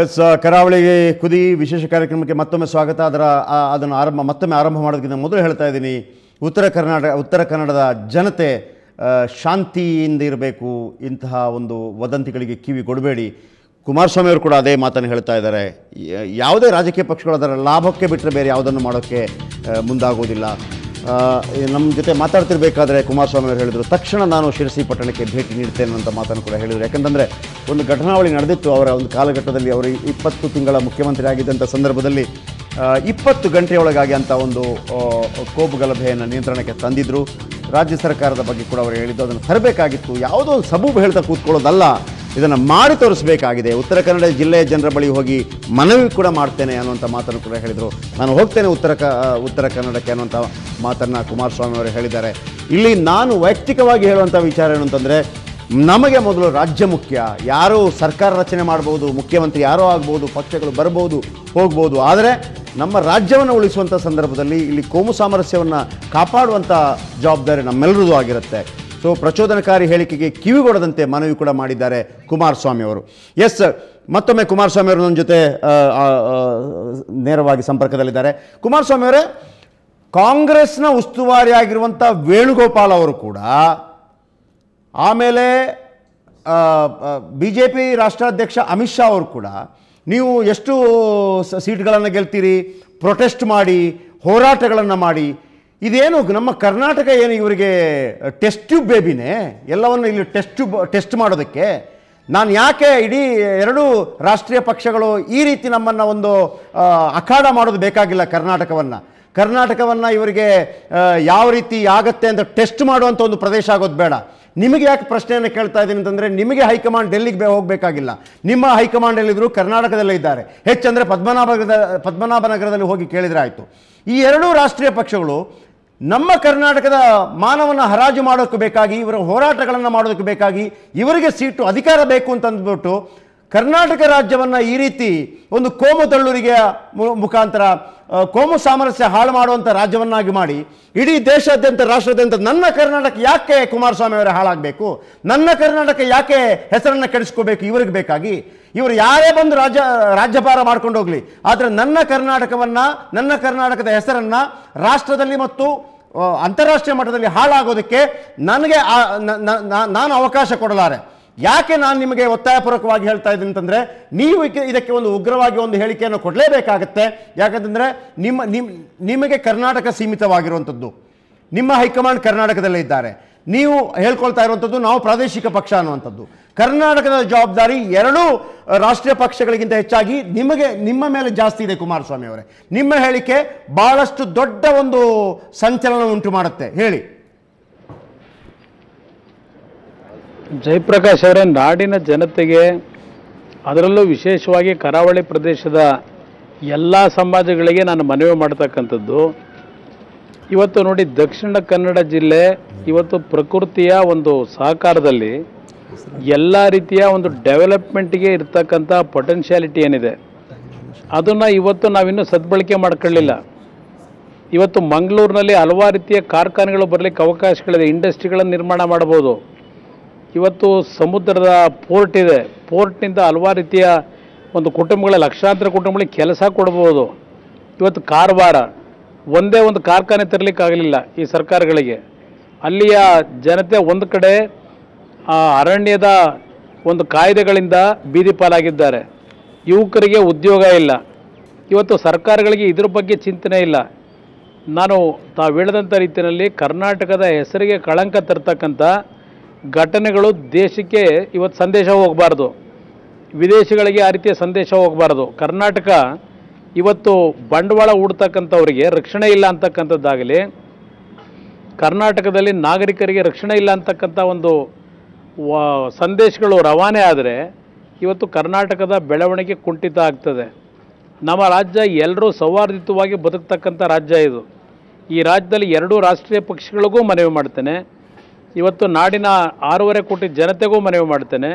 S ಕರಾವಳಿಗೆ ಕುದಿ ವಿಶೇಷ ಕಾರ್ಯಕ್ರಮಕ್ಕೆ ಮತ್ತೊಮ್ಮೆ ಸ್ವಾಗತ ಅದರ ಅದನ್ನು ಆರಂಭ ಮತ್ತೊಮ್ಮೆ ಆರಂಭ ಮಾಡೋದಕ್ಕಿಂತ ಮೊದಲು ಹೇಳ್ತಾ ಇದ್ದೀನಿ ಉತ್ತರ ಕರ್ನಾಟಕ ಉತ್ತರ ಕನ್ನಡದ ಜನತೆ ಶಾಂತಿಯಿಂದ ಇರಬೇಕು ಇಂತಹ ಒಂದು ವದಂತಿಗಳಿಗೆ ಕಿವಿ ಕೊಡಬೇಡಿ ಕುಮಾರಸ್ವಾಮಿ ಅವರು ಕೂಡ ಅದೇ ಮಾತನ್ನು ಹೇಳ್ತಾ ಇದ್ದಾರೆ ಯಾವುದೇ ರಾಜಕೀಯ ಪಕ್ಷಗಳು ಅದರ ಲಾಭಕ್ಕೆ ಬಿಟ್ಟರೆ ಬೇರೆ ಯಾವುದನ್ನು ಮಾಡೋಕ್ಕೆ ಮುಂದಾಗೋದಿಲ್ಲ ನಮ್ಮ ಜೊತೆ ಮಾತಾಡ್ತಿರ್ಬೇಕಾದ್ರೆ ಕುಮಾರಸ್ವಾಮಿ ಅವರು ಹೇಳಿದರು ತಕ್ಷಣ ನಾನು ಶಿರಸಿ ಪಟ್ಟಣಕ್ಕೆ ಭೇಟಿ ನೀಡ್ತೇನೆ ಅಂತ ಮಾತನ್ನು ಕೂಡ ಹೇಳಿದರು ಯಾಕಂತಂದರೆ ಒಂದು ಘಟನಾವಳಿ ನಡೆದಿತ್ತು ಅವರ ಒಂದು ಕಾಲಘಟ್ಟದಲ್ಲಿ ಅವರು ಇಪ್ಪತ್ತು ತಿಂಗಳ ಮುಖ್ಯಮಂತ್ರಿ ಆಗಿದ್ದಂಥ ಸಂದರ್ಭದಲ್ಲಿ ಇಪ್ಪತ್ತು ಗಂಟೆಯೊಳಗಾಗಿ ಅಂತ ಒಂದು ಕೋಪು ಗಲಭೆಯನ್ನು ನಿಯಂತ್ರಣಕ್ಕೆ ತಂದಿದ್ದರು ರಾಜ್ಯ ಸರ್ಕಾರದ ಬಗ್ಗೆ ಕೂಡ ಅವರು ಹೇಳಿದ್ದು ಅದನ್ನು ತರಬೇಕಾಗಿತ್ತು ಯಾವುದೋ ಒಂದು ಸಬೂಬು ಹೇಳ್ತಾ ಕೂತ್ಕೊಳ್ಳೋದಲ್ಲ ಇದನ್ನು ಮಾಡಿ ತೋರಿಸಬೇಕಾಗಿದೆ ಉತ್ತರ ಕನ್ನಡ ಜಿಲ್ಲೆಯ ಜನರ ಬಳಿ ಹೋಗಿ ಮನವಿ ಕೂಡ ಮಾಡ್ತೇನೆ ಅನ್ನುವಂಥ ಮಾತನ್ನು ಕೂಡ ಹೇಳಿದರು ನಾನು ಹೋಗ್ತೇನೆ ಉತ್ತರ ಕ ಉತ್ತರ ಕನ್ನಡಕ್ಕೆ ಅನ್ನುವಂಥ ಮಾತನ್ನು ಕುಮಾರಸ್ವಾಮಿ ಅವರು ಹೇಳಿದ್ದಾರೆ ಇಲ್ಲಿ ನಾನು ವೈಯಕ್ತಿಕವಾಗಿ ಹೇಳುವಂಥ ವಿಚಾರ ಏನು ಅಂತಂದರೆ ನಮಗೆ ಮೊದಲು ರಾಜ್ಯ ಮುಖ್ಯ ಯಾರು ಸರ್ಕಾರ ರಚನೆ ಮಾಡ್ಬೋದು ಮುಖ್ಯಮಂತ್ರಿ ಯಾರೋ ಆಗ್ಬೋದು ಪಕ್ಷಗಳು ಬರ್ಬೋದು ಹೋಗ್ಬೋದು ಆದರೆ ನಮ್ಮ ರಾಜ್ಯವನ್ನು ಉಳಿಸುವಂಥ ಸಂದರ್ಭದಲ್ಲಿ ಇಲ್ಲಿ ಕೋಮು ಸಾಮರಸ್ಯವನ್ನು ಕಾಪಾಡುವಂಥ ಜವಾಬ್ದಾರಿ ನಮ್ಮೆಲ್ಲರದೂ ಆಗಿರುತ್ತೆ ಸೊ ಪ್ರಚೋದನಕಾರಿ ಹೇಳಿಕೆಗೆ ಕಿವಿಗೊಡದಂತೆ ಮನವಿ ಕೂಡ ಮಾಡಿದ್ದಾರೆ ಕುಮಾರಸ್ವಾಮಿ ಅವರು ಎಸ್ ಮತ್ತೊಮ್ಮೆ ಕುಮಾರಸ್ವಾಮಿ ಅವರು ನನ್ನ ಜೊತೆ ನೇರವಾಗಿ ಸಂಪರ್ಕದಲ್ಲಿದ್ದಾರೆ ಕುಮಾರಸ್ವಾಮಿ ಅವರೇ ಕಾಂಗ್ರೆಸ್ನ ಉಸ್ತುವಾರಿ ವೇಣುಗೋಪಾಲ್ ಅವರು ಕೂಡ ಆಮೇಲೆ ಬಿ ಜೆ ಪಿ ರಾಷ್ಟ್ರಾಧ್ಯಕ್ಷ ಅಮಿತ್ ಶಾ ಅವರು ಕೂಡ ನೀವು ಎಷ್ಟು ಸೀಟ್ಗಳನ್ನು ಗೆಲ್ತೀರಿ ಪ್ರೊಟೆಸ್ಟ್ ಮಾಡಿ ಹೋರಾಟಗಳನ್ನು ಮಾಡಿ ಇದೇನು ನಮ್ಮ ಕರ್ನಾಟಕ ಏನು ಇವರಿಗೆ ಟೆಸ್ಟ್ ಟ್ಯೂಬ್ ಬೇಬಿನೇ ಎಲ್ಲವನ್ನು ಇಲ್ಲಿ ಟೆಸ್ಟ್ ಟ್ಯೂಬ್ ಟೆಸ್ಟ್ ಮಾಡೋದಕ್ಕೆ ನಾನು ಯಾಕೆ ಇಡೀ ಎರಡೂ ರಾಷ್ಟ್ರೀಯ ಪಕ್ಷಗಳು ಈ ರೀತಿ ನಮ್ಮನ್ನು ಒಂದು ಅಖಾಡ ಮಾಡೋದು ಬೇಕಾಗಿಲ್ಲ ಕರ್ನಾಟಕವನ್ನು ಕರ್ನಾಟಕವನ್ನು ಇವರಿಗೆ ಯಾವ ರೀತಿ ಆಗತ್ತೆ ಅಂತ ಟೆಸ್ಟ್ ಮಾಡುವಂಥ ಒಂದು ಪ್ರದೇಶ ಆಗೋದು ಬೇಡ ನಿಮಗೆ ಯಾಕೆ ಪ್ರಶ್ನೆಯನ್ನು ಕೇಳ್ತಾ ಇದ್ದೀನಿ ಅಂತಂದರೆ ನಿಮಗೆ ಹೈಕಮಾಂಡ್ ಡೆಲ್ಲಿಗೆ ಹೋಗಬೇಕಾಗಿಲ್ಲ ನಿಮ್ಮ ಹೈಕಮಾಂಡಲ್ಲಿದ್ದರೂ ಕರ್ನಾಟಕದಲ್ಲೇ ಇದ್ದಾರೆ ಹೆಚ್ಚಂದರೆ ಪದ್ಮನಾಭ ಪದ್ಮನಾಭನಗರದಲ್ಲಿ ಹೋಗಿ ಕೇಳಿದರೆ ಆಯಿತು ಈ ಎರಡೂ ರಾಷ್ಟ್ರೀಯ ಪಕ್ಷಗಳು ನಮ್ಮ ಕರ್ನಾಟಕದ ಮಾನವನ ಹರಾಜು ಮಾಡೋಕ್ಕೆ ಬೇಕಾಗಿ ಇವರ ಹೋರಾಟಗಳನ್ನು ಮಾಡೋದಕ್ಕೆ ಬೇಕಾಗಿ ಇವರಿಗೆ ಸೀಟು ಅಧಿಕಾರ ಬೇಕು ಅಂತಂದ್ಬಿಟ್ಟು ಕರ್ನಾಟಕ ರಾಜ್ಯವನ್ನು ಈ ರೀತಿ ಒಂದು ಕೋಮು ತಳ್ಳುರಿಗೆ ಮುಖಾಂತರ ಕೋಮು ಸಾಮರಸ್ಯ ಹಾಳು ಮಾಡುವಂಥ ರಾಜ್ಯವನ್ನಾಗಿ ಮಾಡಿ ಇಡೀ ದೇಶಾದ್ಯಂತ ರಾಷ್ಟ್ರಾದ್ಯಂತ ನನ್ನ ಕರ್ನಾಟಕ ಯಾಕೆ ಕುಮಾರಸ್ವಾಮಿ ಅವರ ಹಾಳಾಗಬೇಕು ನನ್ನ ಕರ್ನಾಟಕ ಯಾಕೆ ಹೆಸರನ್ನು ಕೆಡಿಸ್ಕೋಬೇಕು ಇವ್ರಿಗೆ ಬೇಕಾಗಿ ಇವರು ಯಾರೇ ಬಂದು ರಾಜ್ಯ ರಾಜ್ಯಭಾರ ಮಾಡ್ಕೊಂಡು ಹೋಗಲಿ ಆದರೆ ನನ್ನ ಕರ್ನಾಟಕವನ್ನು ನನ್ನ ಕರ್ನಾಟಕದ ಹೆಸರನ್ನು ರಾಷ್ಟ್ರದಲ್ಲಿ ಮತ್ತು ಅಂತಾರಾಷ್ಟ್ರೀಯ ಮಟ್ಟದಲ್ಲಿ ಹಾಳಾಗೋದಕ್ಕೆ ನನಗೆ ನಾನು ಅವಕಾಶ ಕೊಡಲಾರೆ ಯಾಕೆ ನಾನು ನಿಮಗೆ ಒತ್ತಾಯಪೂರ್ವಕವಾಗಿ ಹೇಳ್ತಾ ಇದ್ದೀನಿ ಅಂತಂದರೆ ನೀವು ಇದಕ್ಕೆ ಒಂದು ಉಗ್ರವಾಗಿ ಒಂದು ಹೇಳಿಕೆಯನ್ನು ಕೊಡಲೇಬೇಕಾಗತ್ತೆ ಯಾಕಂತಂದರೆ ನಿಮ್ಮ ನಿಮಗೆ ಕರ್ನಾಟಕ ಸೀಮಿತವಾಗಿರುವಂಥದ್ದು ನಿಮ್ಮ ಹೈಕಮಾಂಡ್ ಕರ್ನಾಟಕದಲ್ಲೇ ಇದ್ದಾರೆ ನೀವು ಹೇಳ್ಕೊಳ್ತಾ ಇರುವಂಥದ್ದು ನಾವು ಪ್ರಾದೇಶಿಕ ಪಕ್ಷ ಅನ್ನುವಂಥದ್ದು ಕರ್ನಾಟಕದ ಜವಾಬ್ದಾರಿ ಎರಡೂ ರಾಷ್ಟ್ರೀಯ ಪಕ್ಷಗಳಿಗಿಂತ ಹೆಚ್ಚಾಗಿ ನಿಮಗೆ ನಿಮ್ಮ ಮೇಲೆ ಜಾಸ್ತಿ ಇದೆ ಕುಮಾರಸ್ವಾಮಿ ಅವರೇ ನಿಮ್ಮ ಹೇಳಿಕೆ ಬಹಳಷ್ಟು ದೊಡ್ಡ ಒಂದು ಸಂಚಲನ ಉಂಟು ಮಾಡುತ್ತೆ ಹೇಳಿ ಜಯಪ್ರಕಾಶ್ ಅವರೇ ನಾಡಿನ ಜನತೆಗೆ ಅದರಲ್ಲೂ ವಿಶೇಷವಾಗಿ ಕರಾವಳಿ ಪ್ರದೇಶದ ಎಲ್ಲ ಸಮಾಜಗಳಿಗೆ ನಾನು ಮನವಿ ಮಾಡತಕ್ಕಂಥದ್ದು ಇವತ್ತು ನೋಡಿ ದಕ್ಷಿಣ ಕನ್ನಡ ಜಿಲ್ಲೆ ಇವತ್ತು ಪ್ರಕೃತಿಯ ಒಂದು ಸಹಕಾರದಲ್ಲಿ ಎಲ್ಲ ರೀತಿಯ ಒಂದು ಡೆವಲಪ್ಮೆಂಟ್ಗೆ ಇರ್ತಕ್ಕಂಥ ಪೊಟೆನ್ಷಿಯಾಲಿಟಿ ಏನಿದೆ ಅದನ್ನು ಇವತ್ತು ನಾವಿನ್ನೂ ಸದ್ಬಳಕೆ ಮಾಡ್ಕೊಳ್ಳಿಲ್ಲ ಇವತ್ತು ಮಂಗಳೂರಿನಲ್ಲಿ ಹಲವಾರು ರೀತಿಯ ಕಾರ್ಖಾನೆಗಳು ಬರಲಿಕ್ಕೆ ಅವಕಾಶಗಳಿದೆ ಇಂಡಸ್ಟ್ರಿಗಳನ್ನು ನಿರ್ಮಾಣ ಮಾಡ್ಬೋದು ಇವತ್ತು ಸಮುದ್ರದ ಪೋರ್ಟ್ ಇದೆ ಪೋರ್ಟ್ನಿಂದ ಹಲವಾರು ರೀತಿಯ ಒಂದು ಕುಟುಂಬಗಳ ಲಕ್ಷಾಂತರ ಕುಟುಂಬಗಳಿಗೆ ಕೆಲಸ ಕೊಡ್ಬೋದು ಇವತ್ತು ಕಾರವಾರ ಒಂದೇ ಒಂದು ಕಾರ್ಖಾನೆ ತರಲಿಕ್ಕಾಗಲಿಲ್ಲ ಈ ಸರ್ಕಾರಗಳಿಗೆ ಅಲ್ಲಿಯ ಜನತೆ ಒಂದು ಕಡೆ ಅರಣ್ಯದ ಒಂದು ಕಾಯ್ದೆಗಳಿಂದ ಬೀದಿ ಪಾಲಾಗಿದ್ದಾರೆ ಯುವಕರಿಗೆ ಉದ್ಯೋಗ ಇಲ್ಲ ಇವತ್ತು ಸರ್ಕಾರಗಳಿಗೆ ಇದ್ರ ಬಗ್ಗೆ ಚಿಂತನೆ ಇಲ್ಲ ನಾನು ತಾವು ಹೇಳಿದಂಥ ರೀತಿಯಲ್ಲಿ ಕರ್ನಾಟಕದ ಹೆಸರಿಗೆ ಕಳಂಕ ತರ್ತಕ್ಕಂಥ ಘಟನೆಗಳು ದೇಶಕ್ಕೆ ಇವತ್ತು ಸಂದೇಶ ಹೋಗಬಾರ್ದು ವಿದೇಶಗಳಿಗೆ ಆ ರೀತಿಯ ಸಂದೇಶ ಹೋಗಬಾರ್ದು ಕರ್ನಾಟಕ ಇವತ್ತು ಬಂಡವಾಳ ಹೂಡ್ತಕ್ಕಂಥವ್ರಿಗೆ ರಕ್ಷಣೆ ಇಲ್ಲ ಅಂತಕ್ಕಂಥದ್ದಾಗಲಿ ಕರ್ನಾಟಕದಲ್ಲಿ ನಾಗರಿಕರಿಗೆ ರಕ್ಷಣೆ ಇಲ್ಲ ಅಂತಕ್ಕಂಥ ಒಂದು ಸಂದೇಶಗಳು ರವಾನೆ ಆದರೆ ಇವತ್ತು ಕರ್ನಾಟಕದ ಬೆಳವಣಿಗೆ ಕುಂಠಿತ ಆಗ್ತದೆ ನಮ್ಮ ರಾಜ್ಯ ಎಲ್ಲರೂ ಸೌಹಾರ್ದಿತವಾಗಿ ಬದುಕ್ತಕ್ಕಂಥ ರಾಜ್ಯ ಇದು ಈ ರಾಜ್ಯದಲ್ಲಿ ಎರಡೂ ರಾಷ್ಟ್ರೀಯ ಪಕ್ಷಗಳಿಗೂ ಮನವಿ ಮಾಡ್ತೇನೆ ಇವತ್ತು ನಾಡಿನ ಆರೂವರೆ ಕೋಟಿ ಜನತೆಗೂ ಮನವಿ ಮಾಡ್ತೇನೆ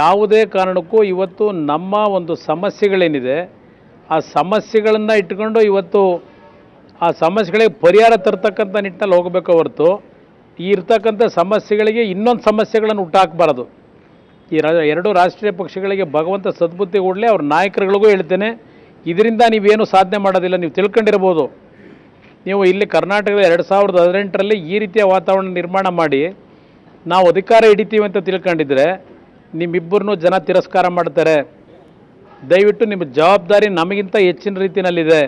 ಯಾವುದೇ ಕಾರಣಕ್ಕೂ ಇವತ್ತು ನಮ್ಮ ಒಂದು ಸಮಸ್ಯೆಗಳೇನಿದೆ ಆ ಸಮಸ್ಯೆಗಳನ್ನು ಇಟ್ಕೊಂಡು ಇವತ್ತು ಆ ಸಮಸ್ಯೆಗಳಿಗೆ ಪರಿಹಾರ ತರ್ತಕ್ಕಂಥ ನಿಟ್ಟಿನಲ್ಲಿ ಹೋಗಬೇಕು ಹೊರತು ಈ ಇರ್ತಕ್ಕಂಥ ಸಮಸ್ಯೆಗಳಿಗೆ ಇನ್ನೊಂದು ಸಮಸ್ಯೆಗಳನ್ನು ಹುಟ್ಟಾಕಬಾರದು ಈ ಎರಡು ರಾಷ್ಟ್ರೀಯ ಪಕ್ಷಗಳಿಗೆ ಭಗವಂತ ಸದ್ಬುದ್ಧಿ ಕೊಡಲಿ ಅವ್ರ ನಾಯಕರುಗಳಿಗೂ ಹೇಳ್ತೇನೆ ಇದರಿಂದ ನೀವೇನು ಸಾಧನೆ ಮಾಡೋದಿಲ್ಲ ನೀವು ತಿಳ್ಕೊಂಡಿರ್ಬೋದು ನೀವು ಇಲ್ಲಿ ಕರ್ನಾಟಕದ ಎರಡು ಸಾವಿರದ ಹದಿನೆಂಟರಲ್ಲಿ ಈ ರೀತಿಯ ವಾತಾವರಣ ನಿರ್ಮಾಣ ಮಾಡಿ ನಾವು ಅಧಿಕಾರ ಹಿಡಿತೀವಿ ಅಂತ ತಿಳ್ಕೊಂಡಿದ್ರೆ ನಿಮ್ಮಿಬ್ಬರನ್ನೂ ಜನ ತಿರಸ್ಕಾರ ಮಾಡ್ತಾರೆ ದಯವಿಟ್ಟು ನಿಮ್ಮ ಜವಾಬ್ದಾರಿ ನಮಗಿಂತ ಹೆಚ್ಚಿನ ರೀತಿಯಲ್ಲಿದೆ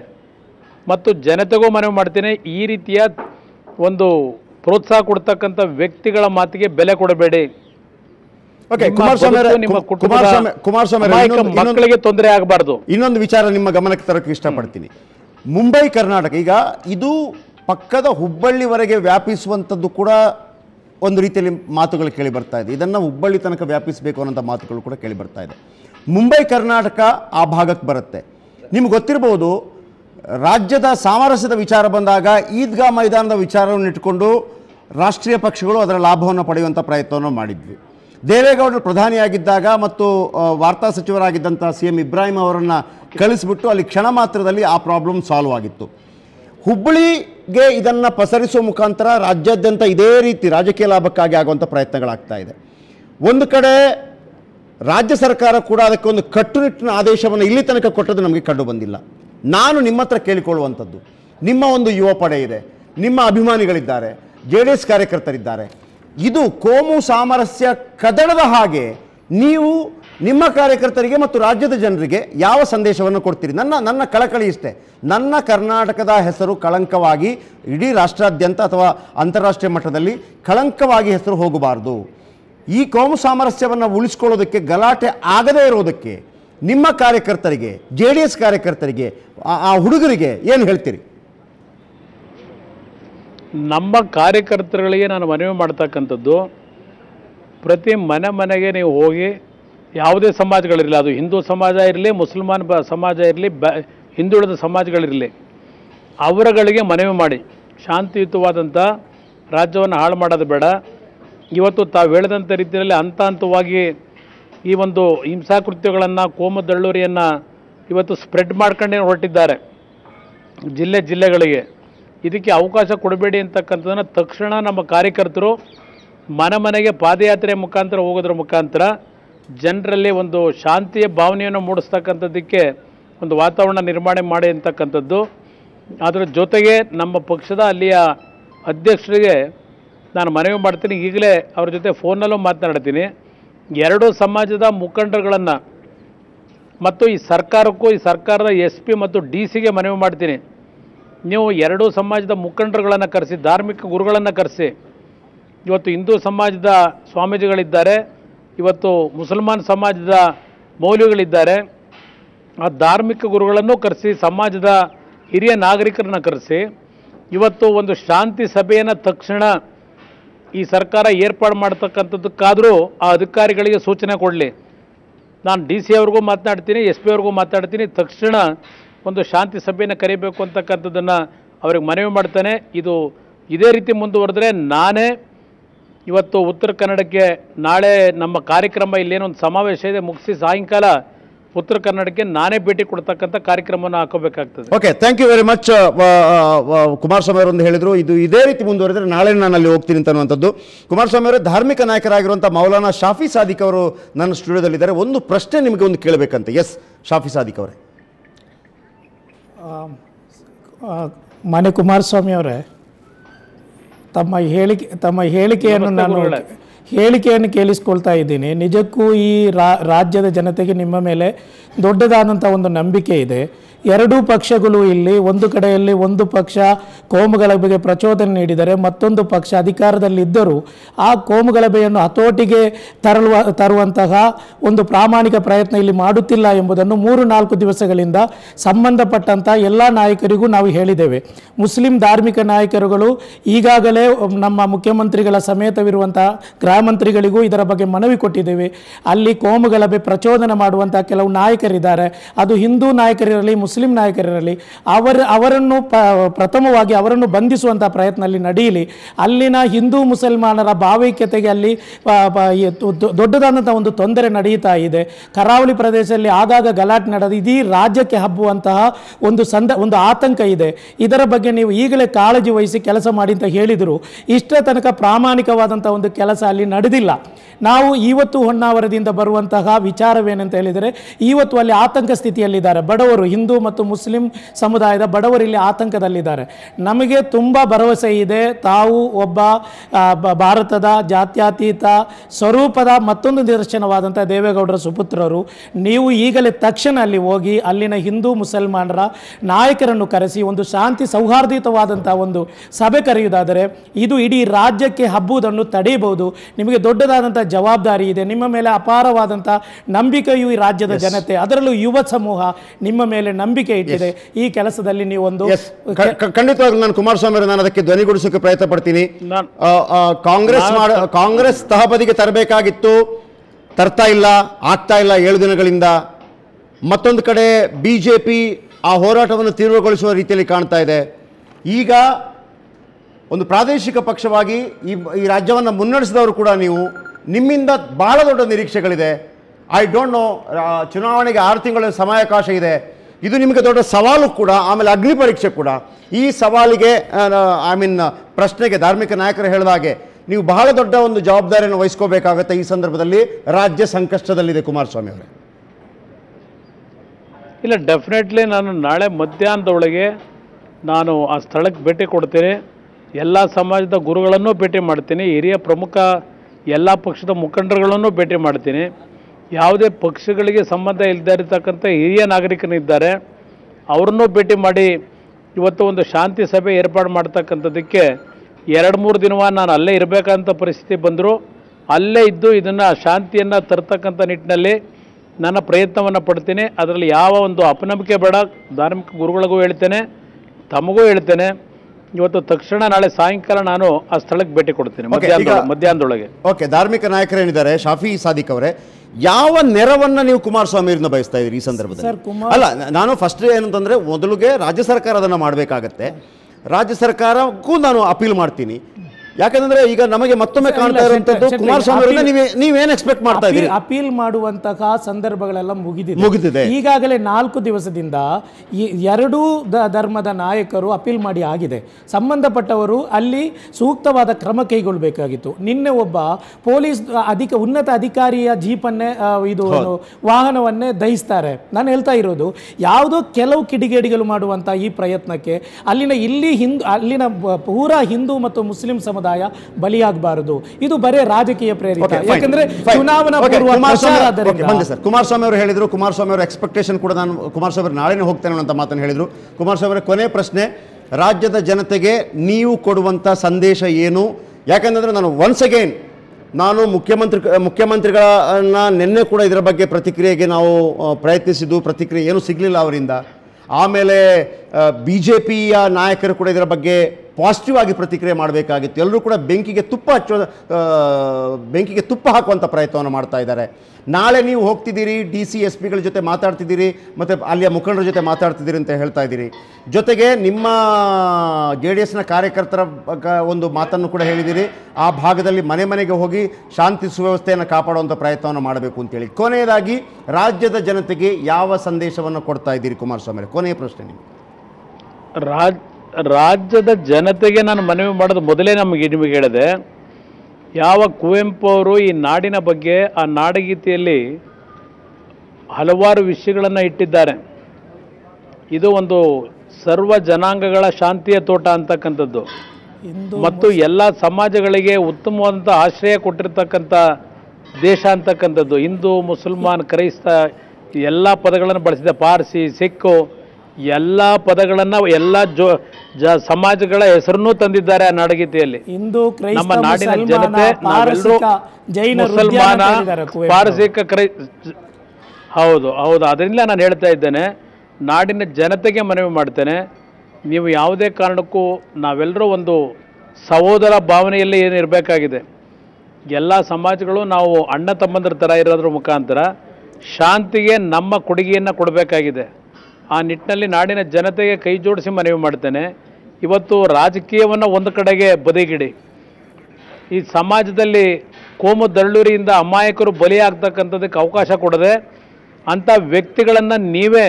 ಮತ್ತು ಜನತೆಗೂ ಮನವಿ ಮಾಡ್ತೀನಿ ಈ ರೀತಿಯ ಒಂದು ಪ್ರೋತ್ಸಾಹ ಕೊಡ್ತಕ್ಕಂಥ ವ್ಯಕ್ತಿಗಳ ಮಾತಿಗೆ ಬೆಲೆ ಕೊಡಬೇಡಿ ಮಕ್ಕಳಿಗೆ ತೊಂದರೆ ಆಗಬಾರ್ದು ಇನ್ನೊಂದು ವಿಚಾರ ನಿಮ್ಮ ಗಮನಕ್ಕೆ ತರಕ್ಕೆ ಇಷ್ಟಪಡ್ತೀನಿ ಮುಂಬೈ ಕರ್ನಾಟಕ ಈಗ ಇದು ಪಕ್ಕದ ಹುಬ್ಬಳ್ಳಿವರೆಗೆ ವ್ಯಾಪಿಸುವಂಥದ್ದು ಕೂಡ ಒಂದು ರೀತಿಯಲ್ಲಿ ಮಾತುಗಳು ಕೇಳಿ ಬರ್ತಾ ಇದೆ ಇದನ್ನು ಹುಬ್ಬಳ್ಳಿ ತನಕ ವ್ಯಾಪಿಸಬೇಕು ಅನ್ನೋಂಥ ಮಾತುಗಳು ಕೂಡ ಕೇಳಿ ಬರ್ತಾ ಇದೆ ಮುಂಬೈ ಕರ್ನಾಟಕ ಆ ಭಾಗಕ್ಕೆ ಬರುತ್ತೆ ನಿಮ್ಗೆ ಗೊತ್ತಿರ್ಬೋದು ರಾಜ್ಯದ ಸಾಮರಸ್ಯದ ವಿಚಾರ ಬಂದಾಗ ಈದ್ಗಾ ಮೈದಾನದ ವಿಚಾರವನ್ನು ಇಟ್ಕೊಂಡು ರಾಷ್ಟ್ರೀಯ ಪಕ್ಷಗಳು ಅದರ ಲಾಭವನ್ನು ಪಡೆಯುವಂಥ ಪ್ರಯತ್ನವನ್ನು ಮಾಡಿದ್ವಿ ದೇವೇಗೌಡರು ಪ್ರಧಾನಿಯಾಗಿದ್ದಾಗ ಮತ್ತು ವಾರ್ತಾ ಸಚಿವರಾಗಿದ್ದಂಥ ಸಿ ಎಂ ಇಬ್ರಾಹಿಂ ಅವರನ್ನು ಕಳಿಸಿಬಿಟ್ಟು ಅಲ್ಲಿ ಕ್ಷಣ ಮಾತ್ರದಲ್ಲಿ ಆ ಪ್ರಾಬ್ಲಮ್ ಸಾಲ್ವ್ ಆಗಿತ್ತು ಹುಬ್ಬಳ್ಳಿಗೆ ಇದನ್ನು ಪಸರಿಸುವ ಮುಖಾಂತರ ರಾಜ್ಯಾದ್ಯಂತ ಇದೇ ರೀತಿ ರಾಜಕೀಯ ಲಾಭಕ್ಕಾಗಿ ಆಗುವಂಥ ಪ್ರಯತ್ನಗಳಾಗ್ತಾ ಇದೆ ಒಂದು ಕಡೆ ರಾಜ್ಯ ಸರ್ಕಾರ ಕೂಡ ಅದಕ್ಕೆ ಒಂದು ಕಟ್ಟುನಿಟ್ಟಿನ ಆದೇಶವನ್ನು ಇಲ್ಲಿ ತನಕ ಕೊಟ್ಟದ್ದು ನಮಗೆ ಕಂಡು ಬಂದಿಲ್ಲ ನಾನು ನಿಮ್ಮ ಹತ್ರ ಕೇಳಿಕೊಳ್ಳುವಂಥದ್ದು ನಿಮ್ಮ ಒಂದು ಯುವ ಪಡೆ ಇದೆ ನಿಮ್ಮ ಅಭಿಮಾನಿಗಳಿದ್ದಾರೆ ಜೆ ಡಿ ಎಸ್ ಕಾರ್ಯಕರ್ತರಿದ್ದಾರೆ ಇದು ಕೋಮು ಸಾಮರಸ್ಯ ಕದಡದ ಹಾಗೆ ನೀವು ನಿಮ್ಮ ಕಾರ್ಯಕರ್ತರಿಗೆ ಮತ್ತು ರಾಜ್ಯದ ಜನರಿಗೆ ಯಾವ ಸಂದೇಶವನ್ನು ಕೊಡ್ತೀರಿ ನನ್ನ ನನ್ನ ಕಳಕಳಿ ಇಷ್ಟೆ ನನ್ನ ಕರ್ನಾಟಕದ ಹೆಸರು ಕಳಂಕವಾಗಿ ಇಡೀ ರಾಷ್ಟ್ರಾದ್ಯಂತ ಅಥವಾ ಅಂತಾರಾಷ್ಟ್ರೀಯ ಮಟ್ಟದಲ್ಲಿ ಕಳಂಕವಾಗಿ ಹೆಸರು ಹೋಗಬಾರ್ದು ಈ ಕೋಮು ಸಾಮರಸ್ಯವನ್ನು ಉಳಿಸ್ಕೊಳ್ಳೋದಕ್ಕೆ ಗಲಾಟೆ ಆಗದೇ ಇರೋದಕ್ಕೆ ನಿಮ್ಮ ಕಾರ್ಯಕರ್ತರಿಗೆ ಜೆ ಡಿ ಎಸ್ ಕಾರ್ಯಕರ್ತರಿಗೆ ಆ ಹುಡುಗರಿಗೆ ಏನು ಹೇಳ್ತೀರಿ ನಮ್ಮ ಕಾರ್ಯಕರ್ತರುಗಳಿಗೆ ನಾನು ಮನವಿ ಮಾಡ್ತಕ್ಕಂಥದ್ದು ಪ್ರತಿ ಮನೆ ಮನೆಗೆ ನೀವು ಹೋಗಿ ಯಾವುದೇ ಸಮಾಜಗಳಿರಲಿ ಅದು ಹಿಂದೂ ಸಮಾಜ ಇರಲಿ ಮುಸಲ್ಮಾನ್ ಬ ಸಮಾಜ ಇರಲಿ ಬ ಹಿಂದುಳಿದ ಸಮಾಜಗಳಿರಲಿ ಅವರುಗಳಿಗೆ ಮನವಿ ಮಾಡಿ ಶಾಂತಿಯುತವಾದಂಥ ರಾಜ್ಯವನ್ನು ಹಾಳು ಮಾಡೋದು ಬೇಡ ಇವತ್ತು ತಾವು ಹೇಳಿದಂಥ ರೀತಿಯಲ್ಲಿ ಹಂತ ಹಂತವಾಗಿ ಈ ಒಂದು ಹಿಂಸಾಕೃತ್ಯಗಳನ್ನು ಕೋಮದಳ್ಳೂರಿಯನ್ನು ಇವತ್ತು ಸ್ಪ್ರೆಡ್ ಮಾಡ್ಕೊಂಡೇ ಹೊರಟಿದ್ದಾರೆ ಜಿಲ್ಲೆ ಜಿಲ್ಲೆಗಳಿಗೆ ಇದಕ್ಕೆ ಅವಕಾಶ ಕೊಡಬೇಡಿ ಅಂತಕ್ಕಂಥದ್ದನ್ನು ತಕ್ಷಣ ನಮ್ಮ ಕಾರ್ಯಕರ್ತರು ಮನೆ ಮನೆಗೆ ಪಾದಯಾತ್ರೆ ಮುಖಾಂತರ ಹೋಗೋದ್ರ ಮುಖಾಂತರ ಜನರಲ್ಲಿ ಒಂದು ಶಾಂತಿಯ ಭಾವನೆಯನ್ನು ಮೂಡಿಸ್ತಕ್ಕಂಥದ್ದಕ್ಕೆ ಒಂದು ವಾತಾವರಣ ನಿರ್ಮಾಣ ಮಾಡಿ ಅಂತಕ್ಕಂಥದ್ದು ಅದರ ಜೊತೆಗೆ ನಮ್ಮ ಪಕ್ಷದ ಅಲ್ಲಿಯ ಅಧ್ಯಕ್ಷರಿಗೆ ನಾನು ಮನವಿ ಮಾಡ್ತೀನಿ ಈಗಲೇ ಅವ್ರ ಜೊತೆ ಫೋನ್ನಲ್ಲೂ ಮಾತನಾಡ್ತೀನಿ ಎರಡೂ ಸಮಾಜದ ಮುಖಂಡರುಗಳನ್ನು ಮತ್ತು ಈ ಸರ್ಕಾರಕ್ಕೂ ಈ ಸರ್ಕಾರದ ಎಸ್ ಪಿ ಮತ್ತು ಡಿ ಸಿಗೆ ಮನವಿ ಮಾಡ್ತೀನಿ ನೀವು ಎರಡೂ ಸಮಾಜದ ಮುಖಂಡರುಗಳನ್ನು ಕರೆಸಿ ಧಾರ್ಮಿಕ ಗುರುಗಳನ್ನು ಕರೆಸಿ ಇವತ್ತು ಹಿಂದೂ ಸಮಾಜದ ಸ್ವಾಮೀಜಿಗಳಿದ್ದಾರೆ ಇವತ್ತು ಮುಸಲ್ಮಾನ್ ಸಮಾಜದ ಮೌಲ್ಯಗಳಿದ್ದಾರೆ ಆ ಧಾರ್ಮಿಕ ಗುರುಗಳನ್ನು ಕರೆಸಿ ಸಮಾಜದ ಹಿರಿಯ ನಾಗರಿಕರನ್ನು ಕರೆಸಿ ಇವತ್ತು ಒಂದು ಶಾಂತಿ ಸಭೆಯನ್ನು ತಕ್ಷಣ ಈ ಸರ್ಕಾರ ಏರ್ಪಾಡು ಮಾಡ್ತಕ್ಕಂಥದ್ದಕ್ಕಾದರೂ ಆ ಅಧಿಕಾರಿಗಳಿಗೆ ಸೂಚನೆ ಕೊಡಲಿ ನಾನು ಡಿ ಸಿ ಅವ್ರಿಗೂ ಮಾತನಾಡ್ತೀನಿ ಎಸ್ ಪಿ ಅವ್ರಿಗೂ ಮಾತಾಡ್ತೀನಿ ತಕ್ಷಣ ಒಂದು ಶಾಂತಿ ಸಭೆಯನ್ನು ಕರೀಬೇಕು ಅಂತಕ್ಕಂಥದ್ದನ್ನು ಅವ್ರಿಗೆ ಮನವಿ ಮಾಡ್ತಾನೆ ಇದು ಇದೇ ರೀತಿ ಮುಂದುವರೆದ್ರೆ ನಾನೇ ಇವತ್ತು ಉತ್ತರ ಕನ್ನಡಕ್ಕೆ ನಾಳೆ ನಮ್ಮ ಕಾರ್ಯಕ್ರಮ ಇಲ್ಲೇನೊಂದು ಸಮಾವೇಶ ಇದೆ ಮುಗಿಸಿ ಸಾಯಂಕಾಲ ಉತ್ತರ ಕನ್ನಡಕ್ಕೆ ನಾನೇ ಭೇಟಿ ಕೊಡ್ತಕ್ಕಂಥ ಕಾರ್ಯಕ್ರಮವನ್ನು ಹಾಕೋಬೇಕಾಗ್ತದೆ okay thank you very much Kumaraswamy ಅವರೊಂದು ಹೇಳಿದರು ಇದು ಇದೇ ರೀತಿ ಮುಂದುವರೆದರೆ ನಾಳೆ ನಾನು ಅಲ್ಲಿ ಹೋಗ್ತೀನಿ ಅಂತ ಅನ್ನುವಂಥದ್ದು ಕುಮಾರಸ್ವಾಮಿ ಅವರೇ ಧಾರ್ಮಿಕ ನಾಯಕರಾಗಿರುವಂಥ ಮೌಲಾನಾ ಶಾಫಿ ಸಾದಿಕ್ ಅವರು ನನ್ನ ಸ್ಟುಡಿಯೋದಲ್ಲಿದ್ದಾರೆ ಒಂದು ಪ್ರಶ್ನೆ ನಿಮಗೆ ಒಂದು ಕೇಳಬೇಕಂತೆ ಎಸ್ ಶಾಫಿ ಸಾದಿಕ್ ಅವರೇ ಮನೆ ಕುಮಾರಸ್ವಾಮಿ ಅವರೇ ತಮ್ಮ ಹೇಳಿಕೆ ತಮ್ಮ ಹೇಳಿಕೆಯನ್ನು ನಾನು ಹೇಳಿಕೆಯನ್ನು ಕೇಳಿಸ್ಕೊಳ್ತಾ ಇದ್ದೀನಿ ನಿಜಕ್ಕೂ ಈ ರಾಜ್ಯದ ಜನತೆಗೆ ನಿಮ್ಮ ಮೇಲೆ ದೊಡ್ಡದಾದಂಥ ಒಂದು ನಂಬಿಕೆ ಇದೆ ಎರಡೂ ಪಕ್ಷಗಳು ಇಲ್ಲಿ ಒಂದು ಕಡೆಯಲ್ಲಿ ಒಂದು ಪಕ್ಷ ಕೋಮುಗಲಭೆಗೆ ಪ್ರಚೋದನೆ ನೀಡಿದರೆ ಮತ್ತೊಂದು ಪಕ್ಷ ಅಧಿಕಾರದಲ್ಲಿದ್ದರೂ ಆ ಕೋಮುಗಲಭೆಯನ್ನು ಹತೋಟಿಗೆ ತರಲು ತರುವಂತಹ ಒಂದು ಪ್ರಾಮಾಣಿಕ ಪ್ರಯತ್ನ ಇಲ್ಲಿ ಮಾಡುತ್ತಿಲ್ಲ ಎಂಬುದನ್ನು ಮೂರು ನಾಲ್ಕು ದಿವಸಗಳಿಂದ ಸಂಬಂಧಪಟ್ಟಂತಹ ಎಲ್ಲ ನಾಯಕರಿಗೂ ನಾವು ಹೇಳಿದ್ದೇವೆ ಮುಸ್ಲಿಂ ಧಾರ್ಮಿಕ ನಾಯಕರುಗಳು ಈಗಾಗಲೇ ನಮ್ಮ ಮುಖ್ಯಮಂತ್ರಿಗಳ ಸಮೇತವಿರುವಂತಹ ಮಂತ್ರಿಗಳಿಗೂ ಇದರ ಬಗ್ಗೆ ಮನವಿ ಕೊಟ್ಟಿದ್ದೇವೆ ಅಲ್ಲಿ ಕೋಮುಗಲಭೆ ಪ್ರಚೋದನೆ ಮಾಡುವಂತಹ ಕೆಲವು ನಾಯಕರಿದ್ದಾರೆ ಅದು ಹಿಂದೂ ನಾಯಕರಿರಲಿ ಮುಸ್ಲಿಂ ನಾಯಕರಿರಲಿ ಅವರ ಅವರನ್ನು ಪ ಪ್ರಥಮವಾಗಿ ಅವರನ್ನು ಬಂಧಿಸುವಂಥ ಪ್ರಯತ್ನದಲ್ಲಿ ನಡೆಯಲಿ ಅಲ್ಲಿನ ಹಿಂದೂ ಮುಸಲ್ಮಾನರ ಭಾವೈಕ್ಯತೆಗೆ ಅಲ್ಲಿ ದೊಡ್ಡದಾದಂಥ ಒಂದು ತೊಂದರೆ ನಡೆಯುತ್ತಾ ಇದೆ ಕರಾವಳಿ ಪ್ರದೇಶದಲ್ಲಿ ಆಗಾಗ ಗಲಾಟೆ ನಡೆದು ಇಡೀ ರಾಜ್ಯಕ್ಕೆ ಹಬ್ಬುವಂತಹ ಒಂದು ಸಂದ ಒಂದು ಆತಂಕ ಇದೆ ಇದರ ಬಗ್ಗೆ ನೀವು ಈಗಲೇ ಕಾಳಜಿ ವಹಿಸಿ ಕೆಲಸ ಮಾಡಿ ಅಂತ ಹೇಳಿದರು ಇಷ್ಟರ ತನಕ ಪ್ರಾಮಾಣಿಕವಾದಂಥ ಒಂದು ಕೆಲಸ ಅಲ್ಲಿ ನಡೆದಿಲ್ಲ ನಾವು ಇವತ್ತು ಹೊನ್ನಾವರದಿಂದ ಬರುವಂತಹ ವಿಚಾರವೇನಂತ ಹೇಳಿದರೆ ಇವತ್ತು ಅಲ್ಲಿ ಆತಂಕ ಸ್ಥಿತಿಯಲ್ಲಿದ್ದಾರೆ ಬಡವರು ಹಿಂದೂ ಮತ್ತು ಮುಸ್ಲಿಂ ಸಮುದಾಯದ ಬಡವರಿಲ್ಲಿ ಆತಂಕದಲ್ಲಿದ್ದಾರೆ ನಮಗೆ ತುಂಬ ಭರವಸೆ ಇದೆ ತಾವು ಒಬ್ಬ ಭಾರತದ ಜಾತ್ಯಾತೀತ ಸ್ವರೂಪದ ಮತ್ತೊಂದು ನಿದರ್ಶನವಾದಂಥ ದೇವೇಗೌಡರ ಸುಪುತ್ರರು ನೀವು ಈಗಲೇ ತಕ್ಷಣ ಅಲ್ಲಿ ಹೋಗಿ ಅಲ್ಲಿನ ಹಿಂದೂ ಮುಸಲ್ಮಾನರ ನಾಯಕರನ್ನು ಕರೆಸಿ ಒಂದು ಶಾಂತಿ ಸೌಹಾರ್ದಯುತವಾದಂಥ ಒಂದು ಸಭೆ ಕರೆಯುವುದಾದರೆ ಇದು ಇಡೀ ರಾಜ್ಯಕ್ಕೆ ಹಬ್ಬುವುದನ್ನು ತಡೆಯಬಹುದು ನಿಮಗೆ ದೊಡ್ಡದಾದಂಥ ಜವಾಬ್ದಾರಿ ಇದೆ ನಿಮ್ಮ ಮೇಲೆ ಅಪಾರವಾದಂಥ ನಂಬಿಕೆಯು ಈ ರಾಜ್ಯದ ಜನತೆ ಅದರಲ್ಲೂ ಯುವ ಸಮೂಹ ನಿಮ್ಮ ಮೇಲೆ ನಂಬಿಕೆ ಇಟ್ಟಿದೆ ಈ ಕೆಲಸದಲ್ಲಿ ನೀವೊಂದು ಖಂಡಿತವಾಗಿ ನಾನು ಕುಮಾರಸ್ವಾಮಿ ನಾನು ಅದಕ್ಕೆ ಧ್ವನಿಗೊಳಿಸೋಕೆ ಪ್ರಯತ್ನ ಪಡ್ತೀನಿ ಕಾಂಗ್ರೆಸ್ ಕಾಂಗ್ರೆಸ್ ತಹಬದಿಗೆ ತರಬೇಕಾಗಿತ್ತು ತರ್ತಾ ಇಲ್ಲ ಆಗ್ತಾ ಇಲ್ಲ ಏಳು ದಿನಗಳಿಂದ ಮತ್ತೊಂದು ಕಡೆ ಬಿಜೆಪಿ ಆ ಹೋರಾಟವನ್ನು ತೀವ್ರಗೊಳಿಸುವ ರೀತಿಯಲ್ಲಿ ಕಾಣ್ತಾ ಇದೆ ಈಗ ಒಂದು ಪ್ರಾದೇಶಿಕ ಪಕ್ಷವಾಗಿ ಈ ಈ ರಾಜ್ಯವನ್ನು ಮುನ್ನಡೆಸಿದವರು ಕೂಡ ನೀವು ನಿಮ್ಮಿಂದ ಬಹಳ ದೊಡ್ಡ ನಿರೀಕ್ಷೆಗಳಿದೆ ಐ ಡೋಂಟ್ ನೋ ಚುನಾವಣೆಗೆ ಆರು ತಿಂಗಳ ಸಮಯಾವಕಾಶ ಇದೆ ಇದು ನಿಮಗೆ ದೊಡ್ಡ ಸವಾಲು ಕೂಡ ಆಮೇಲೆ ಅಗ್ನಿ ಪರೀಕ್ಷೆ ಕೂಡ ಈ ಸವಾಲಿಗೆ ಐ ಮೀನ್ ಪ್ರಶ್ನೆಗೆ ಧಾರ್ಮಿಕ ನಾಯಕರು ಹೇಳಿದ ಹಾಗೆ ನೀವು ಬಹಳ ದೊಡ್ಡ ಒಂದು ಜವಾಬ್ದಾರಿಯನ್ನು ವಹಿಸ್ಕೋಬೇಕಾಗತ್ತೆ ಈ ಸಂದರ್ಭದಲ್ಲಿ ರಾಜ್ಯ ಸಂಕಷ್ಟದಲ್ಲಿದೆ ಕುಮಾರಸ್ವಾಮಿ ಅವರೇ ಇಲ್ಲ ಡೆಫಿನೆಟ್ಲಿ ನಾನು ನಾಳೆ ಮಧ್ಯಾಹ್ನದೊಳಗೆ ನಾನು ಆ ಸ್ಥಳಕ್ಕೆ ಭೇಟಿ ಕೊಡ್ತೇನೆ ಎಲ್ಲ ಸಮಾಜದ ಗುರುಗಳನ್ನು ಭೇಟಿ ಮಾಡ್ತೀನಿ ಹಿರಿಯ ಪ್ರಮುಖ ಎಲ್ಲ ಪಕ್ಷದ ಮುಖಂಡರುಗಳನ್ನು ಭೇಟಿ ಮಾಡ್ತೀನಿ ಯಾವುದೇ ಪಕ್ಷಗಳಿಗೆ ಸಂಬಂಧ ಇಲ್ಲದೇ ಇರತಕ್ಕಂಥ ಹಿರಿಯ ನಾಗರಿಕನಿದ್ದಾರೆ ಅವ್ರನ್ನೂ ಭೇಟಿ ಮಾಡಿ ಇವತ್ತು ಒಂದು ಶಾಂತಿ ಸಭೆ ಏರ್ಪಾಡು ಮಾಡ್ತಕ್ಕಂಥದ್ದಕ್ಕೆ ಎರಡು ಮೂರು ದಿನವ ನಾನು ಅಲ್ಲೇ ಇರಬೇಕಂತ ಪರಿಸ್ಥಿತಿ ಬಂದರು ಅಲ್ಲೇ ಇದ್ದು ಇದನ್ನು ಶಾಂತಿಯನ್ನು ತರ್ತಕ್ಕಂಥ ನಿಟ್ಟಿನಲ್ಲಿ ನನ್ನ ಪ್ರಯತ್ನವನ್ನು ಪಡ್ತೀನಿ ಅದರಲ್ಲಿ ಯಾವ ಒಂದು ಅಪನಂಬಿಕೆ ಬೇಡ ಧಾರ್ಮಿಕ ಗುರುಗಳಿಗೂ ಹೇಳ್ತೇನೆ ತಮಗೂ ಹೇಳ್ತೇನೆ ಇವತ್ತು ತಕ್ಷಣ ನಾಳೆ ಸಾಯಂಕಾಲ ನಾನು ಆ ಸ್ಥಳಕ್ಕೆ ಭೇಟಿ ಕೊಡ್ತೀನಿ ಮಧ್ಯಾಹ್ನದೊಳಗೆ ಓಕೆ ಧಾರ್ಮಿಕ ನಾಯಕರೇನಿದ್ದಾರೆ ಶಾಫಿ ಸಾದಿಕ್ ಅವರೇ ಯಾವ ನೆರವನ್ನ ನೀವು ಕುಮಾರಸ್ವಾಮಿ ಅವರಿಂದ ಬಯಸ್ತಾ ಇದ್ದೀರಿ ಈ ಸಂದರ್ಭದಲ್ಲಿ ಅಲ್ಲ ನಾನು ಫಸ್ಟ್ ಏನಂತಂದ್ರೆ ಮೊದಲಿಗೆ ರಾಜ್ಯ ಸರ್ಕಾರ ಅದನ್ನ ಮಾಡಬೇಕಾಗತ್ತೆ ರಾಜ್ಯ ಸರ್ಕಾರಕ್ಕೂ ನಾನು ಅಪೀಲ್ ಮಾಡ್ತೀನಿ ಯಾಕಂದ್ರೆ ಈಗ ನಮಗೆ ಮತ್ತೊಮ್ಮೆ ಕಾಣ್ತಾ ಇರುವಂತದ್ದು ಕುಮಾರಸ್ವಾಮಿ ಎಕ್ಸ್ಪೆಕ್ಟ್ ಮಾಡ್ತಾ ಇದ್ದೀರಿ ಅಪೀಲ್ ಮಾಡುವಂತಹ ಸಂದರ್ಭಗಳೆಲ್ಲ ಮುಗಿದಿದೆ ಮುಗಿದಿದೆ ಈಗಾಗಲೇ ನಾಲ್ಕು ದಿವಸದಿಂದ ಎರಡೂ ಧರ್ಮದ ನಾಯಕರು ಅಪೀಲ್ ಮಾಡಿ ಆಗಿದೆ ಸಂಬಂಧಪಟ್ಟವರು ಅಲ್ಲಿ ಸೂಕ್ತವಾದ ಕ್ರಮ ಕೈಗೊಳ್ಳಬೇಕಾಗಿತ್ತು ನಿನ್ನೆ ಒಬ್ಬ ಪೊಲೀಸ್ ಅಧಿಕ ಉನ್ನತ ಅಧಿಕಾರಿಯ ಜೀಪನ್ನೇ ಇದು ವಾಹನವನ್ನೇ ದಹಿಸ್ತಾರೆ ನಾನು ಹೇಳ್ತಾ ಇರೋದು ಯಾವುದೋ ಕೆಲವು ಕಿಡಿಗೇಡಿಗಳು ಮಾಡುವಂತಹ ಈ ಪ್ರಯತ್ನಕ್ಕೆ ಅಲ್ಲಿನ ಇಲ್ಲಿ ಹಿಂದೂ ಅಲ್ಲಿನ ಪೂರಾ ಹಿಂದೂ ಮತ್ತು ಮುಸ್ಲಿಂ ಸಮಾಜ ಸಮುದಾಯ ಬಲಿಯಾಗಬಾರದು ಇದು ಬರೇ ರಾಜಕೀಯ ಪ್ರೇರಿತ ಯಾಕಂದ್ರೆ ಚುನಾವಣಾ ಕುಮಾರಸ್ವಾಮಿ ಅವರು ಹೇಳಿದ್ರು ಕುಮಾರಸ್ವಾಮಿ ಅವರ ಎಕ್ಸ್ಪೆಕ್ಟೇಷನ್ ಕೂಡ ನಾನು ಕುಮಾರಸ್ವಾಮಿ ಅವರು ನಾಳೆನೇ ಹೋಗ್ತೇನೆ ಅಂತ ಮಾತನ್ನು ಹೇಳಿದ್ರು ಕುಮಾರಸ್ವಾಮಿ ಅವರ ಕೊನೆ ಪ್ರಶ್ನೆ ರಾಜ್ಯದ ಜನತೆಗೆ ನೀವು ಕೊಡುವಂತ ಸಂದೇಶ ಏನು ಯಾಕಂದ್ರೆ ನಾನು ಒನ್ಸ್ ಅಗೇನ್ ನಾನು ಮುಖ್ಯಮಂತ್ರಿ ಮುಖ್ಯಮಂತ್ರಿಗಳನ್ನ ನಿನ್ನೆ ಕೂಡ ಇದರ ಬಗ್ಗೆ ಪ್ರತಿಕ್ರಿಯೆಗೆ ನಾವು ಪ್ರಯತ್ನಿಸಿದ್ದು ಪ್ರತಿಕ್ರಿಯೆ ಏನು ಸಿಗಲಿಲ್ಲ ಅವರಿಂದ ಆಮೇಲೆ ಬಿ ಜೆ ಪಿಯ ನಾಯಕರು ಕೂಡ ಇದರ ಬಗ್ಗೆ ಪಾಸಿಟಿವ್ ಆಗಿ ಪ್ರತಿಕ್ರಿಯೆ ಮಾಡಬೇಕಾಗಿತ್ತು ಎಲ್ಲರೂ ಕೂಡ ಬೆಂಕಿಗೆ ತುಪ್ಪ ಹಚ್ಚೋ ಬೆಂಕಿಗೆ ತುಪ್ಪ ಹಾಕುವಂಥ ಪ್ರಯತ್ನವನ್ನು ಮಾಡ್ತಾ ಇದ್ದಾರೆ ನಾಳೆ ನೀವು ಹೋಗ್ತಿದ್ದೀರಿ ಡಿ ಸಿ ಎಸ್ ಪಿಗಳ ಜೊತೆ ಮಾತಾಡ್ತಿದ್ದೀರಿ ಮತ್ತು ಅಲ್ಲಿಯ ಮುಖಂಡರ ಜೊತೆ ಮಾತಾಡ್ತಿದ್ದೀರಿ ಅಂತ ಹೇಳ್ತಾ ಇದ್ದೀರಿ ಜೊತೆಗೆ ನಿಮ್ಮ ಜೆ ಡಿ ಎಸ್ನ ಕಾರ್ಯಕರ್ತರ ಒಂದು ಮಾತನ್ನು ಕೂಡ ಹೇಳಿದ್ದೀರಿ ಆ ಭಾಗದಲ್ಲಿ ಮನೆ ಮನೆಗೆ ಹೋಗಿ ಶಾಂತಿ ಸುವ್ಯವಸ್ಥೆಯನ್ನು ಕಾಪಾಡುವಂಥ ಪ್ರಯತ್ನವನ್ನು ಮಾಡಬೇಕು ಅಂತೇಳಿ ಕೊನೆಯದಾಗಿ ರಾಜ್ಯದ ಜನತೆಗೆ ಯಾವ ಸಂದೇಶವನ್ನು ಕೊಡ್ತಾ ಇದ್ದೀರಿ ಕುಮಾರಸ್ವಾಮಿ ಕೊನೆಯ ಪ್ರಶ್ನೆ ನಿಮಗೆ ರಾಜ್ ರಾಜ್ಯದ ಜನತೆಗೆ ನಾನು ಮನವಿ ಮಾಡೋದು ಮೊದಲೇ ನಮಗೆ ನಿಮಗೆ ಹೇಳಿದೆ ಯಾವ ಕುವೆಂಪು ಅವರು ಈ ನಾಡಿನ ಬಗ್ಗೆ ಆ ನಾಡಗೀತೆಯಲ್ಲಿ ಹಲವಾರು ವಿಷಯಗಳನ್ನು ಇಟ್ಟಿದ್ದಾರೆ ಇದು ಒಂದು ಸರ್ವ ಜನಾಂಗಗಳ ಶಾಂತಿಯ ತೋಟ ಅಂತಕ್ಕಂಥದ್ದು ಮತ್ತು ಎಲ್ಲ ಸಮಾಜಗಳಿಗೆ ಉತ್ತಮವಾದಂಥ ಆಶ್ರಯ ಕೊಟ್ಟಿರ್ತಕ್ಕಂಥ ದೇಶ ಅಂತಕ್ಕಂಥದ್ದು ಹಿಂದೂ ಮುಸಲ್ಮಾನ್ ಕ್ರೈಸ್ತ ಎಲ್ಲ ಪದಗಳನ್ನು ಬಳಸಿದೆ ಪಾರ್ಸಿ ಸಿಖ್ಖು ಎಲ್ಲ ಪದಗಳನ್ನು ಎಲ್ಲ ಜೋ ಜ ಸಮಾಜಗಳ ಹೆಸರನ್ನು ತಂದಿದ್ದಾರೆ ಆ ನಾಡಗೀತೆಯಲ್ಲಿ ನಮ್ಮ ನಾಡಿನ ಜನತೆ ನಾವೆಲ್ಲರೂ ಮುಸಲ್ಮಾನ ಪಾರಸಿಕ ಕ್ರೈ ಹೌದು ಹೌದು ಅದರಿಂದ ನಾನು ಹೇಳ್ತಾ ಇದ್ದೇನೆ ನಾಡಿನ ಜನತೆಗೆ ಮನವಿ ಮಾಡ್ತೇನೆ ನೀವು ಯಾವುದೇ ಕಾರಣಕ್ಕೂ ನಾವೆಲ್ಲರೂ ಒಂದು ಸಹೋದರ ಭಾವನೆಯಲ್ಲಿ ಇರಬೇಕಾಗಿದೆ ಎಲ್ಲ ಸಮಾಜಗಳು ನಾವು ಅಣ್ಣ ತಮ್ಮಂದ್ರ ಥರ ಇರೋದ್ರ ಮುಖಾಂತರ ಶಾಂತಿಗೆ ನಮ್ಮ ಕೊಡುಗೆಯನ್ನು ಕೊಡಬೇಕಾಗಿದೆ ಆ ನಿಟ್ಟಿನಲ್ಲಿ ನಾಡಿನ ಜನತೆಗೆ ಕೈ ಜೋಡಿಸಿ ಮನವಿ ಮಾಡ್ತೇನೆ ಇವತ್ತು ರಾಜಕೀಯವನ್ನು ಒಂದು ಕಡೆಗೆ ಬದಿಗಿಡಿ ಈ ಸಮಾಜದಲ್ಲಿ ಕೋಮು ದಳ್ಳೂರಿಯಿಂದ ಅಮಾಯಕರು ಬಲಿಯಾಗ್ತಕ್ಕಂಥದಕ್ಕೆ ಅವಕಾಶ ಕೊಡದೆ ಅಂಥ ವ್ಯಕ್ತಿಗಳನ್ನು ನೀವೇ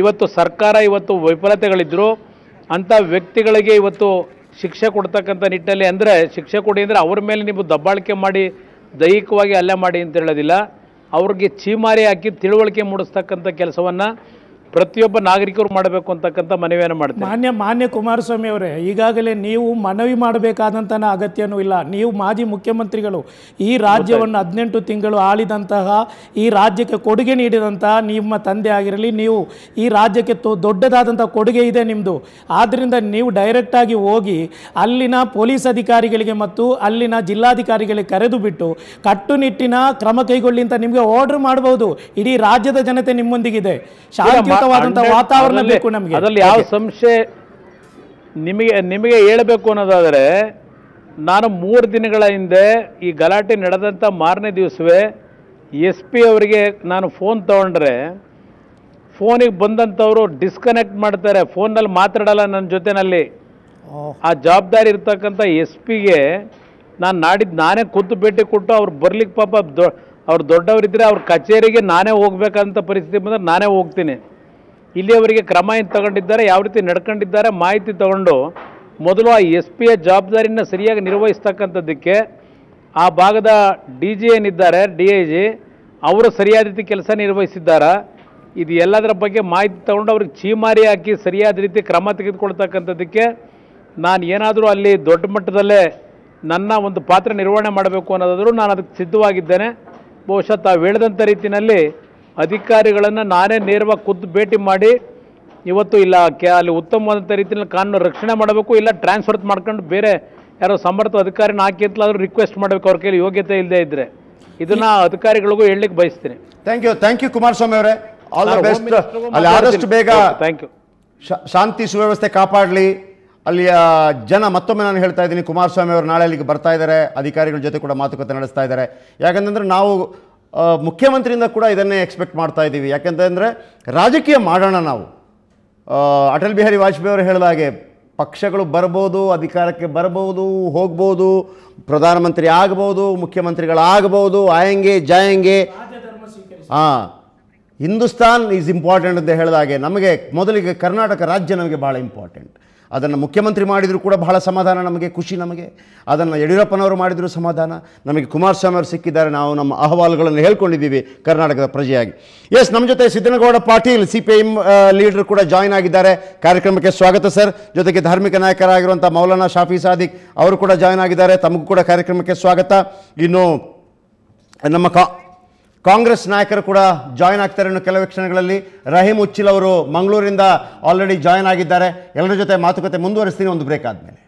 ಇವತ್ತು ಸರ್ಕಾರ ಇವತ್ತು ವಿಫಲತೆಗಳಿದ್ದರು ಅಂಥ ವ್ಯಕ್ತಿಗಳಿಗೆ ಇವತ್ತು ಶಿಕ್ಷೆ ಕೊಡ್ತಕ್ಕಂಥ ನಿಟ್ಟಿನಲ್ಲಿ ಅಂದರೆ ಶಿಕ್ಷೆ ಕೊಡಿ ಅಂದರೆ ಅವ್ರ ಮೇಲೆ ನೀವು ದಬ್ಬಾಳಿಕೆ ಮಾಡಿ ದೈಹಿಕವಾಗಿ ಹಲ್ಲೆ ಮಾಡಿ ಅಂತ ಹೇಳೋದಿಲ್ಲ ಅವ್ರಿಗೆ ಚೀಮಾರಿ ಹಾಕಿ ತಿಳುವಳಿಕೆ ಮೂಡಿಸ್ತಕ್ಕಂಥ ಕೆಲಸವನ್ನು ಪ್ರತಿಯೊಬ್ಬ ನಾಗರಿಕರು ಮಾಡಬೇಕು ಅಂತಕ್ಕಂಥ ಮನವಿಯನ್ನು ಮಾಡ್ತೀವಿ ಮಾನ್ಯ ಮಾನ್ಯ ಕುಮಾರಸ್ವಾಮಿ ಅವರೇ ಈಗಾಗಲೇ ನೀವು ಮನವಿ ಮಾಡಬೇಕಾದಂತಹ ಅಗತ್ಯನೂ ಇಲ್ಲ ನೀವು ಮಾಜಿ ಮುಖ್ಯಮಂತ್ರಿಗಳು ಈ ರಾಜ್ಯವನ್ನು ಹದಿನೆಂಟು ತಿಂಗಳು ಆಳಿದಂತಹ ಈ ರಾಜ್ಯಕ್ಕೆ ಕೊಡುಗೆ ನೀಡಿದಂತಹ ನಿಮ್ಮ ತಂದೆ ಆಗಿರಲಿ ನೀವು ಈ ರಾಜ್ಯಕ್ಕೆ ದೊಡ್ಡದಾದಂಥ ಕೊಡುಗೆ ಇದೆ ನಿಮ್ಮದು ಆದ್ದರಿಂದ ನೀವು ಡೈರೆಕ್ಟಾಗಿ ಹೋಗಿ ಅಲ್ಲಿನ ಪೊಲೀಸ್ ಅಧಿಕಾರಿಗಳಿಗೆ ಮತ್ತು ಅಲ್ಲಿನ ಜಿಲ್ಲಾಧಿಕಾರಿಗಳಿಗೆ ಕರೆದು ಬಿಟ್ಟು ಕಟ್ಟುನಿಟ್ಟಿನ ಕ್ರಮ ಕೈಗೊಳ್ಳಿ ಅಂತ ನಿಮಗೆ ಆರ್ಡರ್ ಮಾಡಬಹುದು ಇಡೀ ರಾಜ್ಯದ ಜನತೆ ನಿಮ್ಮೊಂದಿಗಿದೆ ಶಾಂತಿ ಶಾಂತವಾದಂತಹ ವಾತಾವರಣ ಬೇಕು ನಮಗೆ ಅದರಲ್ಲಿ ಯಾವ ಸಂಶಯ ನಿಮಗೆ ನಿಮಗೆ ಹೇಳಬೇಕು ಅನ್ನೋದಾದರೆ ನಾನು ಮೂರು ದಿನಗಳ ಹಿಂದೆ ಈ ಗಲಾಟೆ ನಡೆದಂಥ ಮಾರನೇ ದಿವಸವೇ ಎಸ್ ಪಿ ಅವರಿಗೆ ನಾನು ಫೋನ್ ತಗೊಂಡ್ರೆ ಫೋನಿಗೆ ಬಂದಂಥವರು ಡಿಸ್ಕನೆಕ್ಟ್ ಮಾಡ್ತಾರೆ ಫೋನಲ್ಲಿ ಮಾತಾಡಲ್ಲ ನನ್ನ ಜೊತೆನಲ್ಲಿ ಆ ಜವಾಬ್ದಾರಿ ಇರ್ತಕ್ಕಂಥ ಎಸ್ ಪಿಗೆ ನಾನು ನಾಡಿದ್ದು ನಾನೇ ಕೂತು ಭೇಟಿ ಕೊಟ್ಟು ಅವ್ರು ಬರ್ಲಿಕ್ಕೆ ಪಾಪ ದೊ ಅವ್ರು ದೊಡ್ಡವರಿದ್ದರೆ ಅವ್ರ ಕಚೇರಿಗೆ ನಾನೇ ಹೋಗ್ಬೇಕಂತ ಪರಿಸ್ಥಿತಿ ಬಂದರೆ ನಾನೇ ಹೋಗ್ತೀನಿ ಇಲ್ಲಿಯವರಿಗೆ ಕ್ರಮ ಏನು ತಗೊಂಡಿದ್ದಾರೆ ಯಾವ ರೀತಿ ನಡ್ಕೊಂಡಿದ್ದಾರೆ ಮಾಹಿತಿ ತಗೊಂಡು ಮೊದಲು ಆ ಎಸ್ ಪಿಯ ಜವಾಬ್ದಾರಿನ ಸರಿಯಾಗಿ ನಿರ್ವಹಿಸ್ತಕ್ಕಂಥದ್ದಕ್ಕೆ ಆ ಭಾಗದ ಡಿ ಜಿ ಏನಿದ್ದಾರೆ ಡಿ ಐ ಜಿ ಅವರು ಸರಿಯಾದ ರೀತಿ ಕೆಲಸ ನಿರ್ವಹಿಸಿದ್ದಾರೆ ಇದು ಎಲ್ಲದರ ಬಗ್ಗೆ ಮಾಹಿತಿ ತಗೊಂಡು ಅವ್ರಿಗೆ ಚೀಮಾರಿ ಹಾಕಿ ಸರಿಯಾದ ರೀತಿ ಕ್ರಮ ತೆಗೆದುಕೊಳ್ತಕ್ಕಂಥದ್ದಕ್ಕೆ ನಾನು ಏನಾದರೂ ಅಲ್ಲಿ ದೊಡ್ಡ ಮಟ್ಟದಲ್ಲೇ ನನ್ನ ಒಂದು ಪಾತ್ರ ನಿರ್ವಹಣೆ ಮಾಡಬೇಕು ಅನ್ನೋದಾದರೂ ನಾನು ಅದಕ್ಕೆ ಸಿದ್ಧವಾಗಿದ್ದೇನೆ ಬಹುಶಃ ತಾವು ಹೇಳಿದಂಥ ರೀತಿಯಲ್ಲಿ ಅಧಿಕಾರಿಗಳನ್ನು ನಾನೇ ನೇರವಾಗಿ ಖುದ್ದು ಭೇಟಿ ಮಾಡಿ ಇವತ್ತು ಇಲ್ಲ ಅಲ್ಲಿ ಉತ್ತಮವಾದಂಥ ರೀತಿಯಲ್ಲಿ ಕಾನೂನು ರಕ್ಷಣೆ ಮಾಡಬೇಕು ಇಲ್ಲ ಟ್ರಾನ್ಸ್ಫರ್ ಮಾಡ್ಕೊಂಡು ಬೇರೆ ಯಾರೋ ಸಮರ್ಥ ಅಧಿಕಾರಿನ ಹಾಕಿಂತಲಾದರೂ ರಿಕ್ವೆಸ್ಟ್ ಮಾಡಬೇಕು ಅವ್ರ ಕೈಲಿ ಯೋಗ್ಯತೆ ಇಲ್ಲದೆ ಇದ್ದರೆ ಇದನ್ನ ಅಧಿಕಾರಿಗಳಿಗೂ ಹೇಳಲಿಕ್ಕೆ ಬಯಸ್ತೀನಿ thank you thank you Kumaraswamy ಅವರೇ ಆಲ್ ದ ಬೆಸ್ಟ್ ಅಲ್ಲಿ ಆದಷ್ಟು ಬೇಗ ಥ್ಯಾಂಕ್ ಯು ಶಾಂತಿ ಸುವ್ಯವಸ್ಥೆ ಕಾಪಾಡಲಿ ಅಲ್ಲಿಯ ಜನ ಮತ್ತೊಮ್ಮೆ ನಾನು ಹೇಳ್ತಾ ಇದ್ದೀನಿ ಕುಮಾರಸ್ವಾಮಿ ಅವರು ನಾಳೆ ಅಲ್ಲಿಗೆ ಬರ್ತಾ ಇದ್ದಾರೆ ಅಧಿಕಾರಿಗಳ ಜೊತೆ ಕೂಡ ಮಾತುಕತೆ ನಡೆಸ್ತಾ ಇದ್ದಾರೆ ಯಾಕಂದ್ರೆ ನಾವು ಮುಖ್ಯಮಂತ್ರಿಯಿಂದ ಕೂಡ ಇದನ್ನೇ ಎಕ್ಸ್ಪೆಕ್ಟ್ ಮಾಡ್ತಾ ಇದ್ದೀವಿ ಯಾಕೆಂತಂದರೆ ರಾಜಕೀಯ ಮಾಡೋಣ ನಾವು ಅಟಲ್ ಬಿಹಾರಿ ವಾಜಪೇಯಿ ಅವರು ಹಾಗೆ ಪಕ್ಷಗಳು ಬರ್ಬೋದು ಅಧಿಕಾರಕ್ಕೆ ಬರ್ಬೋದು ಹೋಗ್ಬೋದು ಪ್ರಧಾನಮಂತ್ರಿ ಆಗ್ಬೋದು ಮುಖ್ಯಮಂತ್ರಿಗಳಾಗ್ಬೋದು ಆಯಂಗೆ ಜಾಯಂಗೆ ಹಾಂ ಹಿಂದೂಸ್ತಾನ್ ಈಸ್ ಇಂಪಾರ್ಟೆಂಟ್ ಅಂತ ಹೇಳಿದಾಗೆ ನಮಗೆ ಮೊದಲಿಗೆ ಕರ್ನಾಟಕ ರಾಜ್ಯ ನಮಗೆ ಭಾಳ ಇಂಪಾರ್ಟೆಂಟ್ ಅದನ್ನು ಮುಖ್ಯಮಂತ್ರಿ ಮಾಡಿದರೂ ಕೂಡ ಬಹಳ ಸಮಾಧಾನ ನಮಗೆ ಖುಷಿ ನಮಗೆ ಅದನ್ನು ಯಡಿಯೂರಪ್ಪನವರು ಮಾಡಿದರೂ ಸಮಾಧಾನ ನಮಗೆ ಕುಮಾರಸ್ವಾಮಿ ಅವರು ಸಿಕ್ಕಿದ್ದಾರೆ ನಾವು ನಮ್ಮ ಅಹವಾಲುಗಳನ್ನು ಹೇಳ್ಕೊಂಡಿದ್ದೀವಿ ಕರ್ನಾಟಕದ ಪ್ರಜೆಯಾಗಿ ಎಸ್ ನಮ್ಮ ಜೊತೆ Siddanagouda Patil C P M leader ಕೂಡ ಜಾಯ್ನ್ ಆಗಿದ್ದಾರೆ ಕಾರ್ಯಕ್ರಮಕ್ಕೆ ಸ್ವಾಗತ ಸರ್ ಜೊತೆಗೆ ಧಾರ್ಮಿಕ ನಾಯಕರಾಗಿರುವಂಥ ಮೌಲಾನಾ ಶಾಫಿ ಸಾದಿಕ್ ಅವರು ಕೂಡ ಜಾಯ್ನ್ ಆಗಿದ್ದಾರೆ ತಮಗೂ ಕೂಡ ಕಾರ್ಯಕ್ರಮಕ್ಕೆ ಸ್ವಾಗತ ಇನ್ನು ನಮ್ಮ ಕಾ ಕಾಂಗ್ರೆಸ್ ನಾಯಕರು ಕೂಡ ಜಾಯಿನ್ ಆಗ್ತಾರೆ ಇನ್ನು ಕೆಲವೇ ಕ್ಷಣಗಳಲ್ಲಿ ರಹೀಂ ಉಚ್ಚಿಲ್ ಅವರು ಮಂಗಳೂರಿಂದ ಆಲ್ರೆಡಿ ಜಾಯಿನ್ ಆಗಿದ್ದಾರೆ ಎಲ್ಲರ ಜೊತೆ ಮಾತುಕತೆ ಮುಂದುವರಿಸ್ತೀನಿ ಒಂದು ಬ್ರೇಕ್ ಆದಮೇಲೆ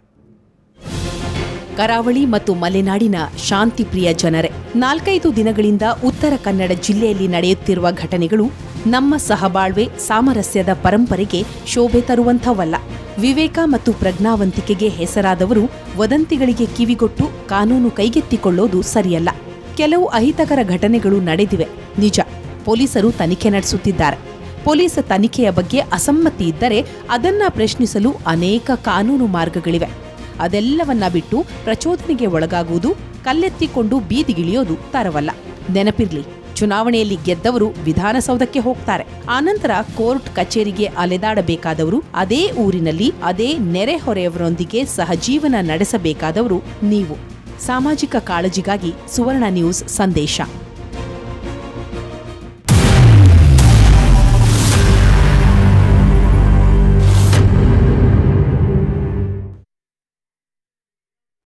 ಕರಾವಳಿ ಮತ್ತು ಮಲೆನಾಡಿನ ಶಾಂತಿಪ್ರಿಯ ಜನರೇ ನಾಲ್ಕೈದು ದಿನಗಳಿಂದ ಉತ್ತರ ಕನ್ನಡ ಜಿಲ್ಲೆಯಲ್ಲಿ ನಡೆಯುತ್ತಿರುವ ಘಟನೆಗಳು ನಮ್ಮ ಸಹಬಾಳ್ವೆ ಸಾಮರಸ್ಯದ ಪರಂಪರೆಗೆ ಶೋಭೆ ತರುವಂಥವಲ್ಲ ವಿವೇಕ ಮತ್ತು ಪ್ರಜ್ಞಾವಂತಿಕೆಗೆ ಹೆಸರಾದವರು ವದಂತಿಗಳಿಗೆ ಕಿವಿಗೊಟ್ಟು ಕಾನೂನು ಕೈಗೆತ್ತಿಕೊಳ್ಳೋದು ಸರಿಯಲ್ಲ ಕೆಲವು ಅಹಿತಕರ ಘಟನೆಗಳು ನಡೆದಿವೆ ನಿಜ ಪೊಲೀಸರು ತನಿಖೆ ನಡೆಸುತ್ತಿದ್ದಾರೆ ಪೊಲೀಸ್ ತನಿಖೆಯ ಬಗ್ಗೆ ಅಸಮ್ಮತಿ ಇದ್ದರೆ ಅದನ್ನ ಪ್ರಶ್ನಿಸಲು ಅನೇಕ ಕಾನೂನು ಮಾರ್ಗಗಳಿವೆ ಅದೆಲ್ಲವನ್ನ ಬಿಟ್ಟು ಪ್ರಚೋದನೆಗೆ ಒಳಗಾಗುವುದು ಕಲ್ಲೆತ್ತಿಕೊಂಡು ಬೀದಿಗಿಳಿಯೋದು ತರವಲ್ಲ ನೆನಪಿರ್ಲಿ ಚುನಾವಣೆಯಲ್ಲಿ ಗೆದ್ದವರು ವಿಧಾನಸೌಧಕ್ಕೆ ಹೋಗ್ತಾರೆ ಆನಂತರ ಕೋರ್ಟ್ ಕಚೇರಿಗೆ ಅಲೆದಾಡಬೇಕಾದವರು ಅದೇ ಊರಿನಲ್ಲಿ ಅದೇ ನೆರೆಹೊರೆಯವರೊಂದಿಗೆ ಸಹಜೀವನ ನಡೆಸಬೇಕಾದವರು ನೀವು ಸಾಮಾಜಿಕ ಕಾಳಜಿಗಾಗಿ ಸುವರ್ಣ ನ್ಯೂಸ್ ಸಂದೇಶ